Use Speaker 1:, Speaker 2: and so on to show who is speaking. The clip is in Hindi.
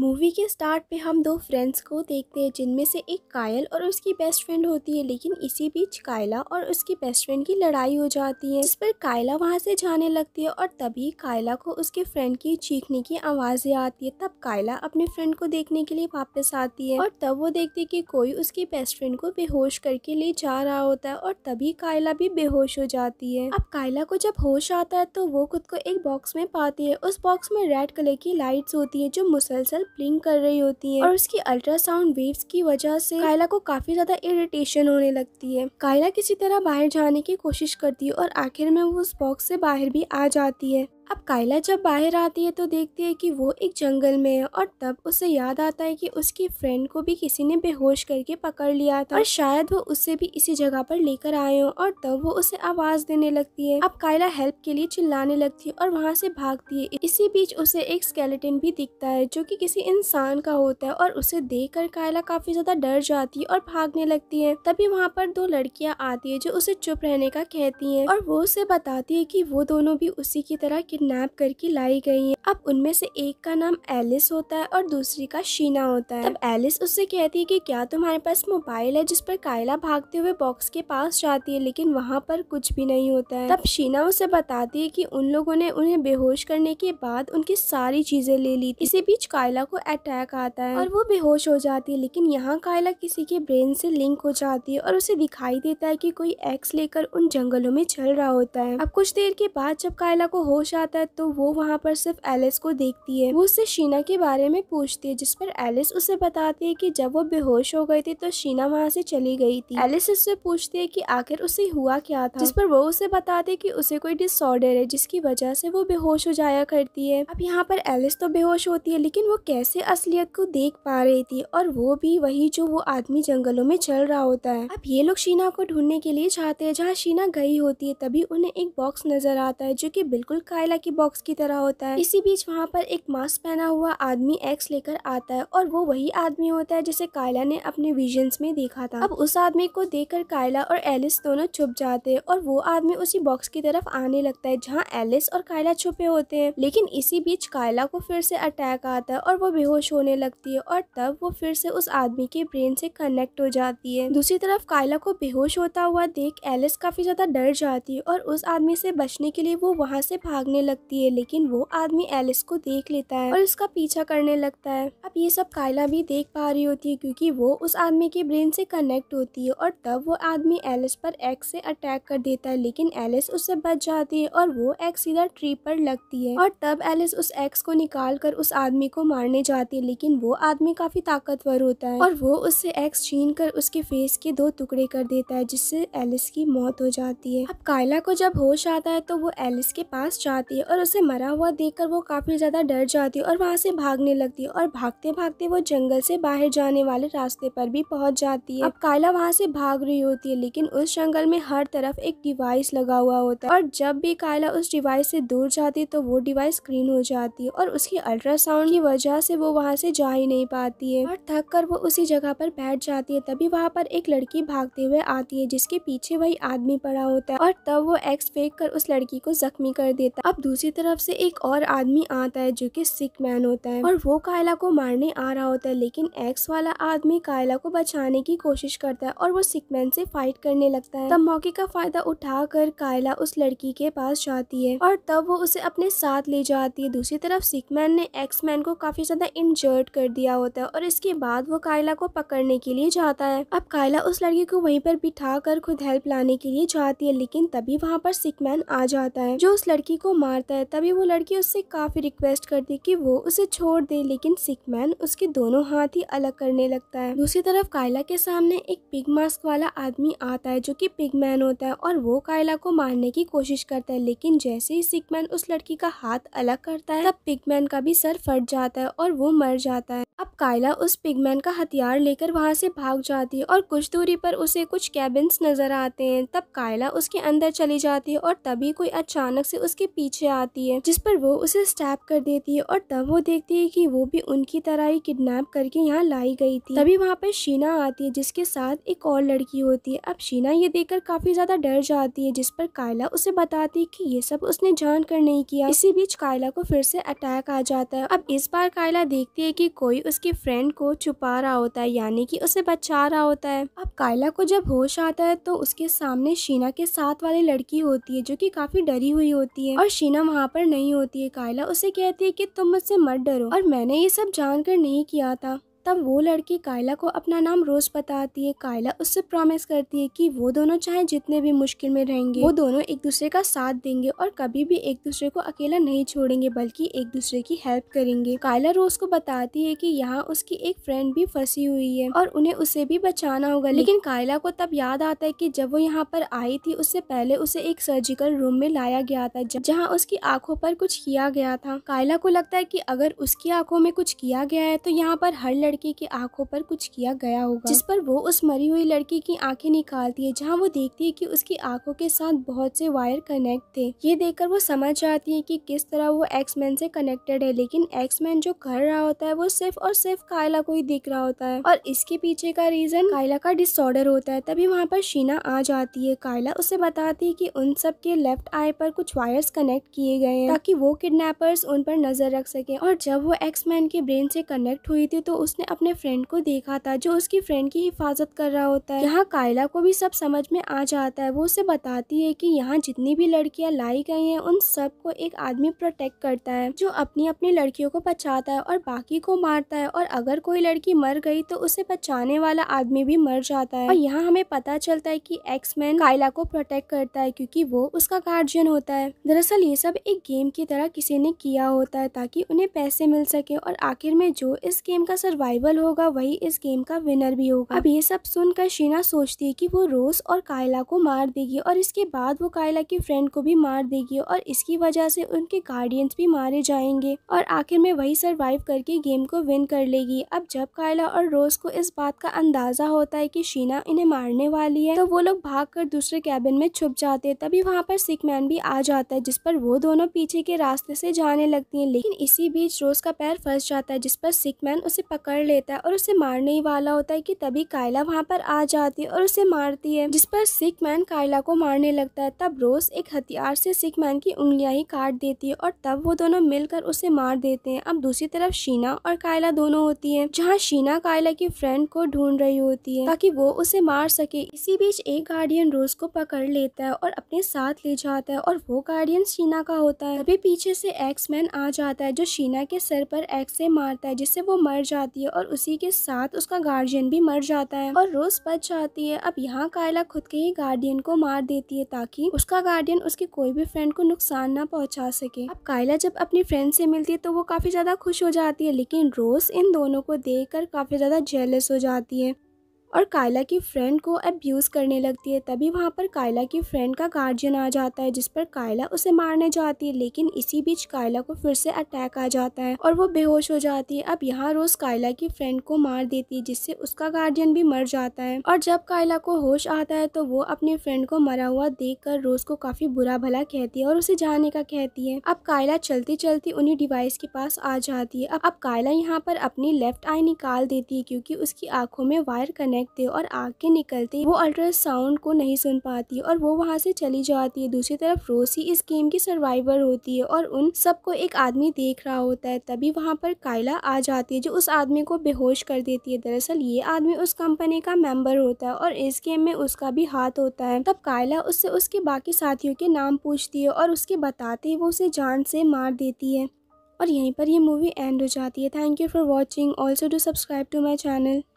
Speaker 1: मूवी के स्टार्ट पे हम दो फ्रेंड्स को देखते हैं जिनमें से एक कायल और उसकी बेस्ट फ्रेंड होती है लेकिन इसी बीच कायला और उसकी बेस्ट फ्रेंड की लड़ाई हो जाती है इस पर कायला वहाँ से जाने लगती है और तभी कायला को उसके फ्रेंड की चीखने की आवाज़ें आती है तब कायला अपने फ्रेंड को देखने के लिए वापस आती है और तब वो देखती है कि कोई उसकी बेस्ट फ्रेंड को बेहोश करके ले जा रहा होता है और तभी कायला भी बेहोश हो जाती है अब कायला को जब होश आता है तो वो खुद को एक बॉक्स में पाती है उस बॉक्स में रेड कलर की लाइट्स होती है जो मुसलसल ब्लिंक कर रही होती है और उसकी अल्ट्रासाउंड वेव्स की वजह से कायला को काफी ज्यादा इरिटेशन होने लगती है कायला किसी तरह बाहर जाने की कोशिश करती है और आखिर में वो उस बॉक्स से बाहर भी आ जाती है अब कायला जब बाहर आती है तो देखती है कि वो एक जंगल में है और तब उसे याद आता है कि उसकी फ्रेंड को भी किसी ने बेहोश करके पकड़ लिया था और शायद वो उसे भी इसी जगह पर लेकर आए हो और तब वो उसे आवाज देने लगती है अब कायला हेल्प के लिए चिल्लाने लगती है और वहाँ से भागती है इसी बीच उसे एक स्केलेटन भी दिखता है जो कि किसी इंसान का होता है और उसे देख कर कायला काफी ज्यादा डर जाती है और भागने लगती है तभी वहाँ पर दो लड़कियाँ आती है जो उसे चुप रहने का कहती है और वो उसे बताती है की वो दोनों भी उसी की तरह किडनैप करके लाई गई है अब उनमें से एक का नाम एलिस होता है और दूसरी का शीना होता है अब एलिस उससे कहती है कि क्या तुम्हारे पास मोबाइल है जिस पर कायला भागते हुए बॉक्स के पास जाती है लेकिन वहाँ पर कुछ भी नहीं होता है तब शीना उसे बताती है की उन लोगों ने उन्हें बेहोश करने के बाद उनकी सारी चीजें ले ली इसी बीच कायला को अटैक आता है और वो बेहोश हो जाती है लेकिन यहाँ कायला किसी के ब्रेन से लिंक हो जाती है और उसे दिखाई देता है कि कोई एक्स लेकर उन जंगलों में चल रहा होता है अब कुछ देर के बाद जब कायला को होश आता जाता है तो वो वहाँ पर सिर्फ एलिस को देखती है वो उससे शीना के बारे में पूछती है जिस पर एलिस उसे बताती है कि जब वो बेहोश हो गई थी तो शीना वहाँ से चली गई थी एलिस उससे पूछती है कि आखिर उसे हुआ क्या था जिस पर वो उसे बताती है कि उसे कोई डिसऑर्डर है जिसकी वजह से वो बेहोश हो जाया करती है अब यहाँ पर एलिस तो बेहोश होती है लेकिन वो कैसे असलियत को देख पा रही थी और वो भी वही जो वो आदमी जंगलों में चल रहा होता है अब ये लोग शीना को ढूंढने के लिए जाते हैं जहाँ शीना गई होती है तभी उन्हें एक बॉक्स नजर आता है जो की बिल्कुल कायला की बॉक्स की तरह होता है इसी बीच वहाँ पर एक मास्क पहना हुआ आदमी एक्स लेकर आता है और वो वही आदमी होता है जिसे कायला ने अपने विजन्स में देखा था अब उस आदमी को देख कायला और एलिस दोनों छुप जाते हैं और वो आदमी उसी बॉक्स की तरफ आने लगता है जहाँ एलिस और कायला छुपे होते हैं लेकिन इसी बीच कायला को फिर से अटैक आता है और वो बेहोश होने लगती है और तब वो फिर से उस आदमी के ब्रेन से कनेक्ट हो जाती है दूसरी तरफ कायला को बेहोश होता हुआ देख एलिस काफी ज्यादा डर जाती है और उस आदमी से बचने के लिए वो वहाँ से भागने करने लगती है लेकिन वो आदमी एलिस को देख लेता है और उसका पीछा करने लगता है अब ये सब कायला भी देख पा रही होती है क्योंकि वो उस आदमी के ब्रेन से कनेक्ट होती है और तब वो आदमी एलिस पर एक्स से अटैक कर देता है लेकिन एलिस उससे बच जाती है और वो एक्स सीधा ट्री पर लगती है और तब एलिस उस एक्स को निकाल कर उस आदमी को मारने जाती है लेकिन वो आदमी काफी ताकतवर होता है और वो उससे एक्स छीन कर उसके फेस के दो टुकड़े कर देता है जिससे एलिस की मौत हो जाती है अब कायला को जब होश आता है तो वो एलिस के पास जाती जाती है और उसे मरा हुआ देखकर वो काफ़ी ज़्यादा डर जाती है और वहाँ से भागने लगती है और भागते भागते वो जंगल से बाहर जाने वाले रास्ते पर भी पहुँच जाती है अब कायला वहाँ से भाग रही होती है लेकिन उस जंगल में हर तरफ एक डिवाइस लगा हुआ होता है और जब भी कायला उस डिवाइस से दूर जाती है तो वो डिवाइस स्क्रीन हो जाती है और उसकी अल्ट्रासाउंड की वजह से वो वहाँ से जा ही नहीं पाती है और थक कर वो उसी जगह पर बैठ जाती है तभी वहाँ पर एक लड़की भागते हुए आती है जिसके पीछे वही आदमी पड़ा होता है और तब वो एक्स फेंक कर उस लड़की को जख्मी कर देता अब दूसरी तरफ से एक और आदमी आता है जो कि सिक मैन होता है और वो कायला को मारने आ रहा होता है लेकिन एक्स वाला आदमी कायला को बचाने की कोशिश करता है और वो सिक मैन से फाइट करने लगता है तब मौके का फायदा उठाकर कायला उस लड़की के पास जाती है और तब वो उसे अपने साथ ले जाती है दूसरी तरफ मैन ने एक्स मैन को काफी ज्यादा इंजर्ट कर दिया होता है और इसके बाद वो कायला को पकड़ने के लिए जाता है अब कायला उस लड़की को वहीं पर बिठा कर खुद हेल्प लाने के लिए जाती है लेकिन तभी वहाँ पर मैन आ जाता है जो उस लड़की को मार मारता है तभी वो लड़की उससे काफ़ी रिक्वेस्ट करती कि वो उसे छोड़ दे लेकिन सिकमैन उसके दोनों हाथ ही अलग करने लगता है दूसरी तरफ कायला के सामने एक पिग मास्क वाला आदमी आता है जो कि मैन होता है और वो कायला को मारने की कोशिश करता है लेकिन जैसे ही सिकमैन उस लड़की का हाथ अलग करता है तब पिग मैन का भी सर फट जाता है और वो मर जाता है अब कायला उस पिगमैन का हथियार लेकर वहाँ से भाग जाती है और कुछ दूरी पर उसे कुछ कैबिन्स नजर आते हैं तब कायला उसके अंदर चली जाती है और तभी कोई अचानक से उसके पीछे पीछे आती है जिस पर वो उसे स्टैप कर देती है और तब वो देखती है कि वो भी उनकी तरह ही किडनैप करके यहाँ लाई गई थी तभी वहाँ पर शीना आती है जिसके साथ एक और लड़की होती है अब शीना ये देखकर काफी ज्यादा डर जाती है जिस पर कायला उसे बताती है की ये सब उसने जान कर नहीं किया इसी बीच कायला को फिर से अटैक आ जाता है अब इस बार कायला देखती है की कोई उसके फ्रेंड को छुपा रहा होता है यानी की उसे बचा रहा होता है अब कायला को जब होश आता है तो उसके सामने शीना के साथ वाली लड़की होती है जो कि काफी डरी हुई होती है और शीना जीना वहाँ पर नहीं होती है कायला उसे कहती है कि तुम मुझसे मत डरो और मैंने ये सब जानकर नहीं किया था तब वो लड़की कायला को अपना नाम रोज़ बताती है कायला उससे प्रॉमिस करती है कि वो दोनों चाहे जितने भी मुश्किल में रहेंगे वो दोनों एक दूसरे का साथ देंगे और कभी भी एक दूसरे को अकेला नहीं छोड़ेंगे बल्कि एक दूसरे की हेल्प करेंगे कायला रोज़ को बताती है कि यहाँ उसकी एक फ्रेंड भी फंसी हुई है और उन्हें उसे भी बचाना होगा लेकिन कायला को तब याद आता है की जब वो यहाँ पर आई थी उससे पहले उसे एक सर्जिकल रूम में लाया गया था जहाँ उसकी आंखों पर कुछ किया गया था कायला को लगता है की अगर उसकी आंखों में कुछ किया गया है तो यहाँ पर हर लड़की की आंखों पर कुछ किया गया होगा जिस पर वो उस मरी हुई लड़की की आंखें निकालती है जहाँ वो देखती है कि उसकी आंखों के साथ बहुत से वायर कनेक्ट थे ये देखकर वो समझ जाती है कि किस तरह वो एक्समैन से कनेक्टेड है लेकिन एक्समैन जो कर रहा होता है वो सिर्फ और सिर्फ कायला को ही देख रहा होता है और इसके पीछे का रीजन कायला का डिसऑर्डर होता है तभी वहाँ पर शीना आ जाती है कायला उसे बताती है की उन सब के लेफ्ट आई पर कुछ वायर्स कनेक्ट किए गए हैं ताकि वो किडनेपर्स उन पर नजर रख सके और जब वो एक्समैन के ब्रेन से कनेक्ट हुई थी तो उसने उसने अपने फ्रेंड को देखा था जो उसकी फ्रेंड की हिफाजत कर रहा होता है यहाँ कायला को भी सब समझ में आ जाता है वो उसे बताती है कि यहाँ जितनी भी लड़कियाँ लाई गई हैं उन सब को एक आदमी प्रोटेक्ट करता है जो अपनी अपनी लड़कियों को बचाता है और बाकी को मारता है और अगर कोई लड़की मर गई तो उसे बचाने वाला आदमी भी मर जाता है और यहाँ हमें पता चलता है कि एक्समैन कायला को प्रोटेक्ट करता है क्योंकि वो उसका गार्जियन होता है दरअसल ये सब एक गेम की तरह किसी ने किया होता है ताकि उन्हें पैसे मिल सके और आखिर में जो इस गेम का सर्वाइव सर्वाइवल होगा वही इस गेम का विनर भी होगा अब ये सब सुनकर शीना सोचती है कि वो रोज और कायला को मार देगी और इसके बाद वो कायला के फ्रेंड को भी मार देगी और इसकी वजह से उनके गार्डियंस भी मारे जाएंगे और आखिर में वही सर्वाइव करके गेम को विन कर लेगी अब जब कायला और रोज को इस बात का अंदाजा होता है की शीना इन्हें मारने वाली है तो वो लोग कर दूसरे कैबिन में छुप जाते हैं तभी वहाँ पर सिख मैन भी आ जाता है जिस पर वो दोनों पीछे के रास्ते से जाने लगती है लेकिन इसी बीच रोज का पैर फंस जाता है जिस पर सिख मैन उसे पकड़ कर लेता है और उसे मारने ही वाला होता है कि तभी कायला वहाँ पर आ जाती है और उसे मारती है जिस पर सिख मैन कायला को मारने लगता है तब रोज एक हथियार से सिख मैन की उंगलियां ही काट देती है और तब वो दोनों मिलकर उसे मार देते हैं अब दूसरी तरफ शीना और कायला दोनों होती है जहाँ शीना कायला की फ्रेंड को ढूंढ रही होती है ताकि वो उसे मार सके इसी बीच एक गार्डियन रोज को पकड़ लेता है और अपने साथ ले जाता है और वो गार्डियन शीना का होता है तभी पीछे से एक्स मैन आ जाता है जो शीना के सर पर एक्स से मारता है जिससे वो मर जाती है और उसी के साथ उसका गार्जियन भी मर जाता है और रोज बच जाती है अब यहाँ कायला खुद के ही गार्डियन को मार देती है ताकि उसका गार्डियन उसके कोई भी फ्रेंड को नुकसान ना पहुँचा सके अब कायला जब अपनी फ्रेंड से मिलती है तो वो काफी ज्यादा खुश हो जाती है लेकिन रोज इन दोनों को देख काफी ज्यादा जेलस हो जाती है और कायला की फ्रेंड को अब्यूज़ करने लगती है तभी वहाँ पर कायला की फ्रेंड का गार्जियन आ जाता है जिस पर कायला उसे मारने जाती है लेकिन इसी बीच कायला को फिर से अटैक आ जाता है और वो बेहोश हो जाती है अब यहाँ रोज कायला की फ्रेंड को मार देती है जिससे उसका गार्जियन भी मर जाता है और जब कायला को होश आता है तो वो अपनी फ्रेंड को मरा हुआ देख कर रोज को काफी बुरा भला कहती है और उसे जाने का कहती है अब कायला चलती चलती उन्हीं डिवाइस के पास आ जाती है अब कायला यहाँ पर अपनी लेफ्ट आई निकाल देती है क्यूँकी उसकी आंखों में वायर कनेक्ट महकते और आग के निकलते वो अल्ट्रासाउंड को नहीं सुन पाती और वो वहाँ से चली जाती है दूसरी तरफ रोसी इस गेम की सर्वाइवर होती है और उन सबको एक आदमी देख रहा होता है तभी वहाँ पर कायला आ जाती है जो उस आदमी को बेहोश कर देती है दरअसल ये आदमी उस कंपनी का मेंबर होता है और इस गेम में उसका भी हाथ होता है तब कायला उससे उसके बाकी साथियों के नाम पूछती है और उसके बताते ही वो उसे जान से मार देती है और यहीं पर ये मूवी एंड हो जाती है thank you for watching also do subscribe to my channel